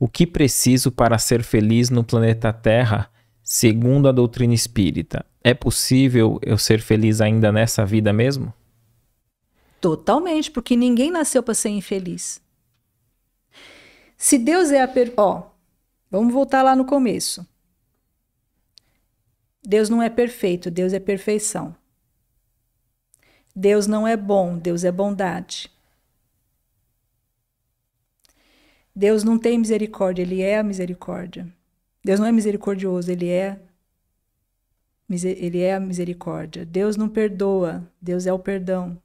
O que preciso para ser feliz no planeta Terra, segundo a doutrina espírita? É possível eu ser feliz ainda nessa vida mesmo? Totalmente, porque ninguém nasceu para ser infeliz. Se Deus é a per... ó, oh, vamos voltar lá no começo. Deus não é perfeito, Deus é perfeição. Deus não é bom, Deus é bondade. Deus não tem misericórdia, ele é a misericórdia. Deus não é misericordioso, ele é ele é a misericórdia. Deus não perdoa, Deus é o perdão.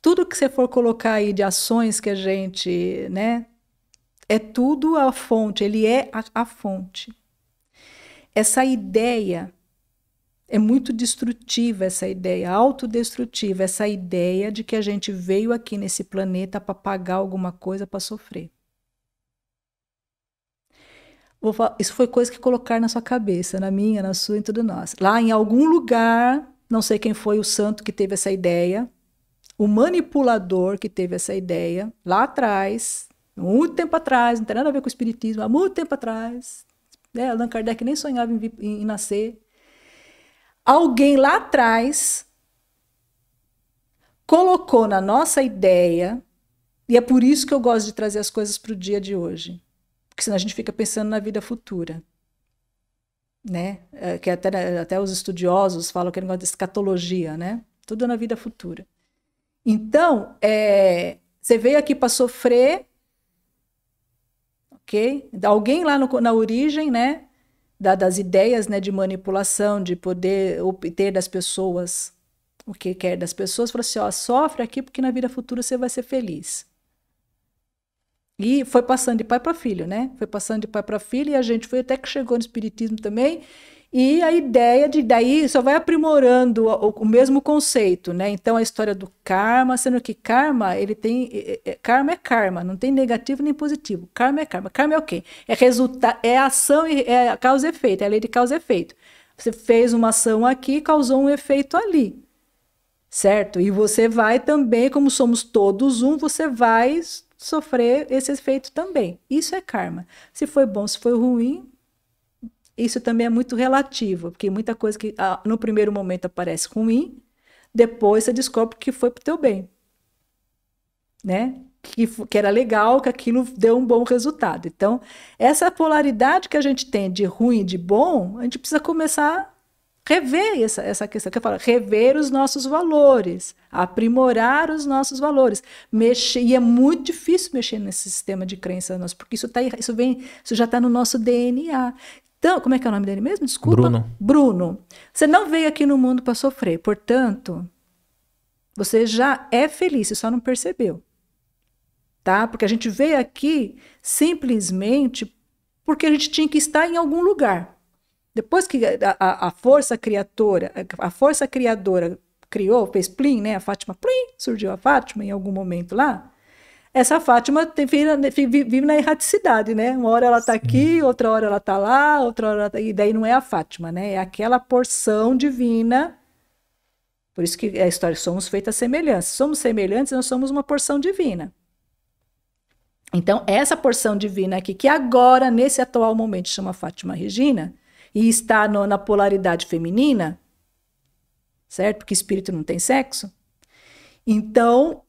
Tudo que você for colocar aí de ações que a gente, né, é tudo a fonte, ele é a, a fonte. Essa ideia é muito destrutiva essa ideia, autodestrutiva, essa ideia de que a gente veio aqui nesse planeta para pagar alguma coisa para sofrer. Falar, isso foi coisa que colocar na sua cabeça, na minha, na sua, em tudo nós. Lá em algum lugar, não sei quem foi o santo que teve essa ideia, o manipulador que teve essa ideia, lá atrás, muito tempo atrás, não tem nada a ver com o espiritismo, há muito tempo atrás. Né? Allan Kardec nem sonhava em, em nascer, alguém lá atrás colocou na nossa ideia, e é por isso que eu gosto de trazer as coisas para o dia de hoje, porque senão a gente fica pensando na vida futura. Né? É, que até, até os estudiosos falam que é negócio de escatologia, né? Tudo na vida futura. Então, é, você veio aqui para sofrer, ok? Alguém lá no, na origem, né? da, das ideias né, de manipulação, de poder obter das pessoas o que quer das pessoas, falou assim: ó, sofre aqui porque na vida futura você vai ser feliz. E foi passando de pai para filho, né? Foi passando de pai para filho e a gente foi até que chegou no espiritismo também e a ideia de daí só vai aprimorando o, o, mesmo conceito, né? Então a história do karma, sendo que karma, ele tem karma é karma, não tem negativo nem positivo. Karma é karma. Karma é o quê? É resulta é ação e é causa e efeito, é a lei de causa e efeito. Você fez uma ação aqui, causou um efeito ali. Certo? E você vai também, como somos todos um, você vai sofrer esse efeito também. Isso é karma. Se foi bom, se foi ruim, isso também é muito relativo, porque muita coisa que ah, no primeiro momento aparece ruim, depois você descobre que foi para o teu bem, né? Que, que era legal, que aquilo deu um bom resultado. Então, essa polaridade que a gente tem de ruim e de bom, a gente precisa começar a rever essa, essa questão que eu falo, rever os nossos valores, aprimorar os nossos valores. Mexer, e é muito difícil mexer nesse sistema de crença nosso, porque isso, tá, isso, vem, isso já está no nosso DNA. Então, como é que é o nome dele mesmo? Desculpa. Bruno. Bruno. Você não veio aqui no mundo para sofrer, portanto, você já é feliz, você só não percebeu. Tá? Porque a gente veio aqui simplesmente porque a gente tinha que estar em algum lugar. Depois que a, a força criadora, a força criadora criou, fez plim, né? A Fátima plim, surgiu a Fátima em algum momento lá essa Fátima tem, vive na erraticidade, né? Uma hora ela está aqui, outra hora ela está lá, outra hora. Tá... E daí não é a Fátima, né? É aquela porção divina. Por isso que a história somos feitas semelhantes, Somos semelhantes, nós somos uma porção divina. Então, essa porção divina aqui, que agora, nesse atual momento, chama Fátima Regina, e está no, na polaridade feminina, certo? Porque espírito não tem sexo. Então,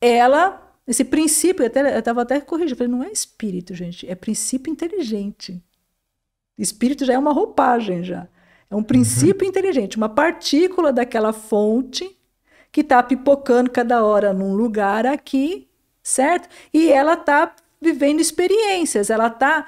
ela esse princípio, eu até, até corrigindo, falei, não é espírito, gente, é princípio inteligente. Espírito já é uma roupagem já. É um uhum. princípio uhum. inteligente, uma partícula daquela fonte que está pipocando cada hora num lugar aqui, certo? E ela está vivendo experiências, ela está.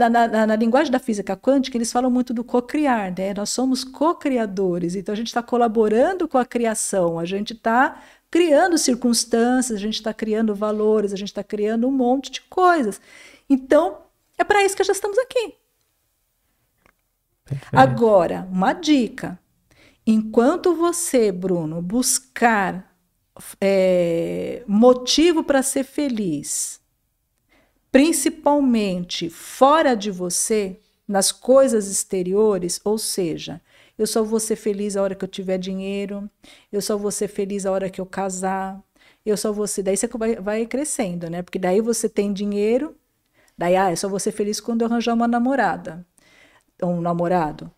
Na, na, na, linguagem da física quântica, eles falam muito do co-criar, né? Nós somos co-criadores, então a gente está colaborando com a criação, a gente está criando circunstâncias, a gente está criando valores, a gente está criando um monte de coisas. Então, é para isso que já estamos aqui. Perfeito. Agora, uma dica. Enquanto você, Bruno, buscar é, motivo para ser feliz, principalmente fora de você, nas coisas exteriores, ou seja, eu só vou ser feliz a hora que eu tiver dinheiro. Eu só vou ser feliz a hora que eu casar. Eu só vou ser. Daí você vai, vai crescendo, né? Porque daí você tem dinheiro. Daí, ah, eu só vou ser feliz quando eu arranjar uma namorada. ou Um namorado.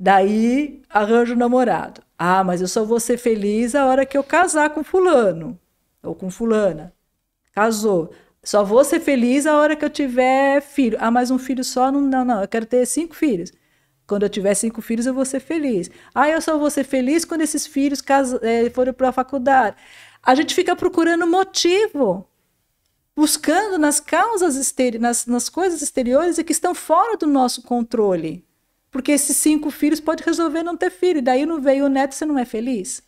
Daí arranjo um namorado. Ah, mas eu só vou ser feliz a hora que eu casar com fulano ou com fulana. Casou. Só vou ser feliz a hora que eu tiver filho. Ah, mais um filho só? Não, não, não. Eu quero ter cinco filhos. Quando eu tiver cinco filhos, eu vou ser feliz. Ah, eu só vou ser feliz quando esses filhos é, forem para a faculdade. A gente fica procurando motivo, buscando nas causas, exteri nas, nas coisas exteriores e que estão fora do nosso controle. Porque esses cinco filhos pode resolver não ter filho. E daí não veio o neto, você não é feliz?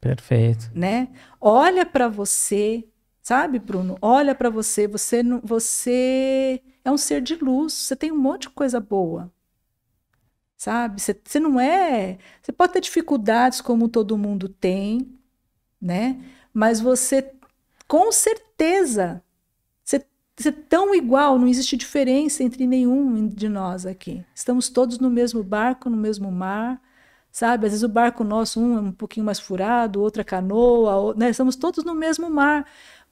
Perfeito. Né? Olha para você, sabe, Bruno? Olha para você. Você não. Você é um ser de luz, você tem um monte de coisa boa. Sabe? Você, você não é. Você pode ter dificuldades como todo mundo tem, né? Mas você, com certeza, você, você é tão igual, não existe diferença entre nenhum de nós aqui. Estamos todos no mesmo barco, no mesmo mar sabe? Às vezes o barco nosso, um é um pouquinho mais furado, outra é canoa, outro, né? Estamos todos no mesmo mar,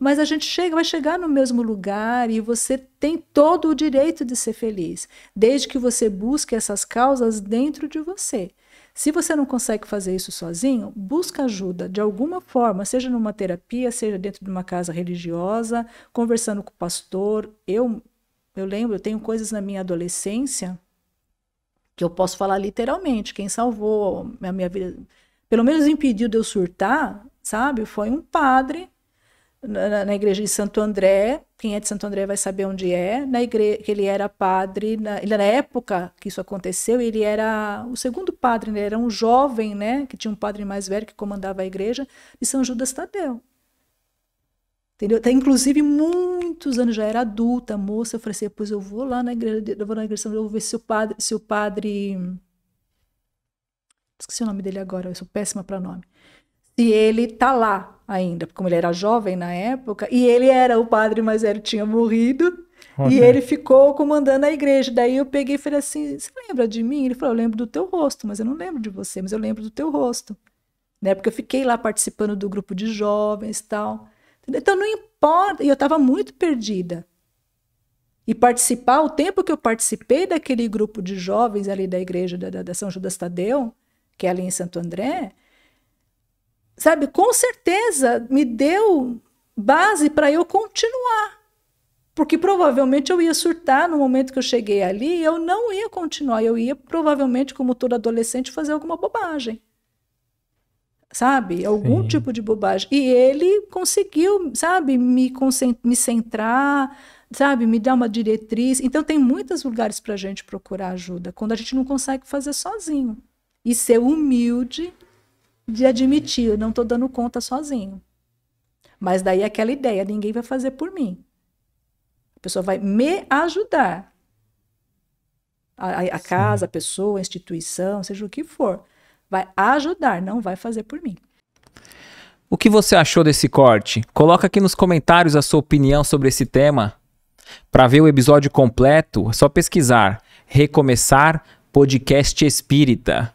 mas a gente chega, vai chegar no mesmo lugar e você tem todo o direito de ser feliz, desde que você busque essas causas dentro de você. Se você não consegue fazer isso sozinho, busca ajuda de alguma forma, seja numa terapia, seja dentro de uma casa religiosa, conversando com o pastor. Eu eu lembro, eu tenho coisas na minha adolescência que eu posso falar literalmente, quem salvou a minha vida, pelo menos impediu de eu surtar, sabe? Foi um padre na, na, igreja de Santo André. Quem é de Santo André vai saber onde é. Na igreja que ele era padre, na, ele, na época que isso aconteceu, ele era o segundo padre, ele né? era um jovem, né, que tinha um padre mais velho que comandava a igreja de São Judas Tadeu. Entendeu? Até, inclusive, muitos anos já era adulta, moça, eu falei assim, pois eu vou lá na igreja, eu vou na igreja, eu vou ver se o padre, se o padre esqueci o nome dele agora, eu sou péssima para nome e ele tá lá ainda, como ele era jovem na época, e ele era o padre, mas ele tinha morrido. e ele ficou comandando a igreja. Daí eu peguei e falei assim: Você lembra de mim? Ele falou: Eu lembro do teu rosto, mas eu não lembro de você, mas eu lembro do teu rosto. Né? Porque eu fiquei lá participando do grupo de jovens e tal. Então não importa. E eu estava muito perdida. E participar, o tempo que eu participei daquele grupo de jovens ali da igreja da, da São Judas Tadeu, que é ali em Santo André, sabe, com certeza me deu base para eu continuar. Porque provavelmente eu ia surtar no momento que eu cheguei ali, eu não ia continuar, eu ia provavelmente, como todo adolescente, fazer alguma bobagem. Sabe? Algum tipo de bobagem. E ele conseguiu, sabe, me, me centrar, sabe, me dar uma diretriz. Então, tem muitos lugares para a gente procurar ajuda, quando a gente não consegue fazer sozinho. E ser humilde de admitir, eu não estou dando conta sozinho. Mas daí é aquela ideia, ninguém vai fazer por mim. A pessoa vai me ajudar. A, a casa, a pessoa, a instituição, seja o que for. Vai ajudar, não vai fazer por mim. O que você achou desse corte? Coloca aqui nos comentários a sua opinião sobre esse tema. Para ver o episódio completo, é só pesquisar Recomeçar Podcast Espírita.